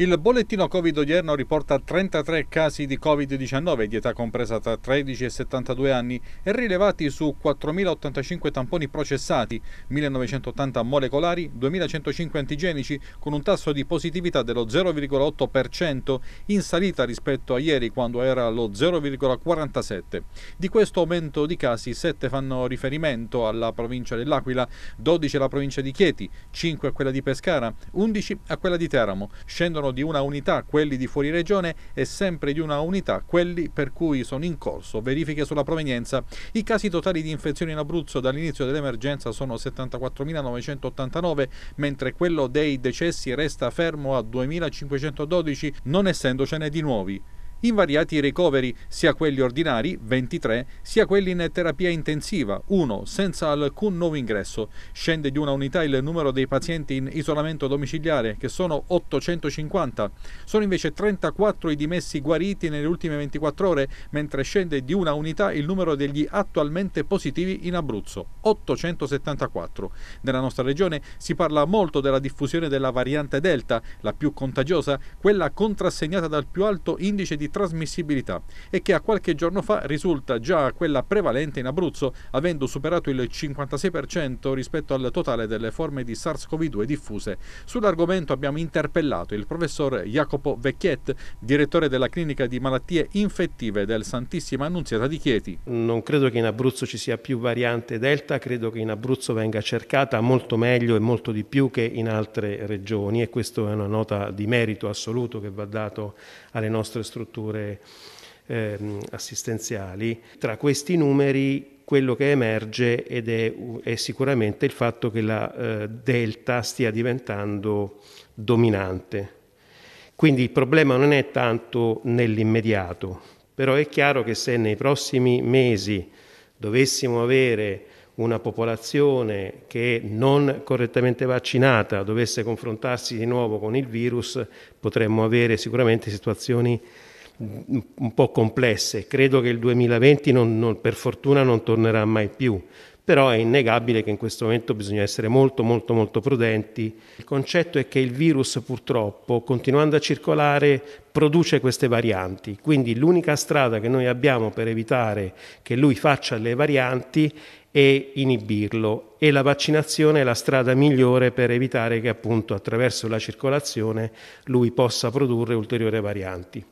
Il bollettino Covid odierno riporta 33 casi di Covid-19 di età compresa tra 13 e 72 anni e rilevati su 4.085 tamponi processati, 1.980 molecolari, 2.105 antigenici con un tasso di positività dello 0,8% in salita rispetto a ieri quando era lo 0,47%. Di questo aumento di casi 7 fanno riferimento alla provincia dell'Aquila, 12 alla provincia di Chieti, 5 a quella di Pescara, 11 a quella di Teramo. Scendono sono di una unità quelli di fuori regione e sempre di una unità quelli per cui sono in corso verifiche sulla provenienza. I casi totali di infezioni in Abruzzo dall'inizio dell'emergenza sono 74.989, mentre quello dei decessi resta fermo a 2.512, non essendocene di nuovi invariati i ricoveri, sia quelli ordinari 23, sia quelli in terapia intensiva 1, senza alcun nuovo ingresso. Scende di una unità il numero dei pazienti in isolamento domiciliare, che sono 850. Sono invece 34 i dimessi guariti nelle ultime 24 ore, mentre scende di una unità il numero degli attualmente positivi in Abruzzo, 874. Nella nostra regione si parla molto della diffusione della variante Delta, la più contagiosa, quella contrassegnata dal più alto indice di trasmissibilità e che a qualche giorno fa risulta già quella prevalente in Abruzzo, avendo superato il 56% rispetto al totale delle forme di SARS-CoV-2 diffuse. Sull'argomento abbiamo interpellato il professor Jacopo Vecchiet, direttore della clinica di malattie infettive del Santissima Annunziata di Chieti. Non credo che in Abruzzo ci sia più variante Delta, credo che in Abruzzo venga cercata molto meglio e molto di più che in altre regioni e questa è una nota di merito assoluto che va dato alle nostre strutture strutture ehm, assistenziali. Tra questi numeri quello che emerge ed è, è sicuramente il fatto che la eh, delta stia diventando dominante. Quindi il problema non è tanto nell'immediato, però è chiaro che se nei prossimi mesi dovessimo avere una popolazione che non correttamente vaccinata dovesse confrontarsi di nuovo con il virus, potremmo avere sicuramente situazioni un po' complesse. Credo che il 2020 non, non, per fortuna non tornerà mai più, però è innegabile che in questo momento bisogna essere molto molto molto prudenti. Il concetto è che il virus purtroppo, continuando a circolare, produce queste varianti, quindi l'unica strada che noi abbiamo per evitare che lui faccia le varianti è inibirlo e la vaccinazione è la strada migliore per evitare che appunto attraverso la circolazione lui possa produrre ulteriori varianti.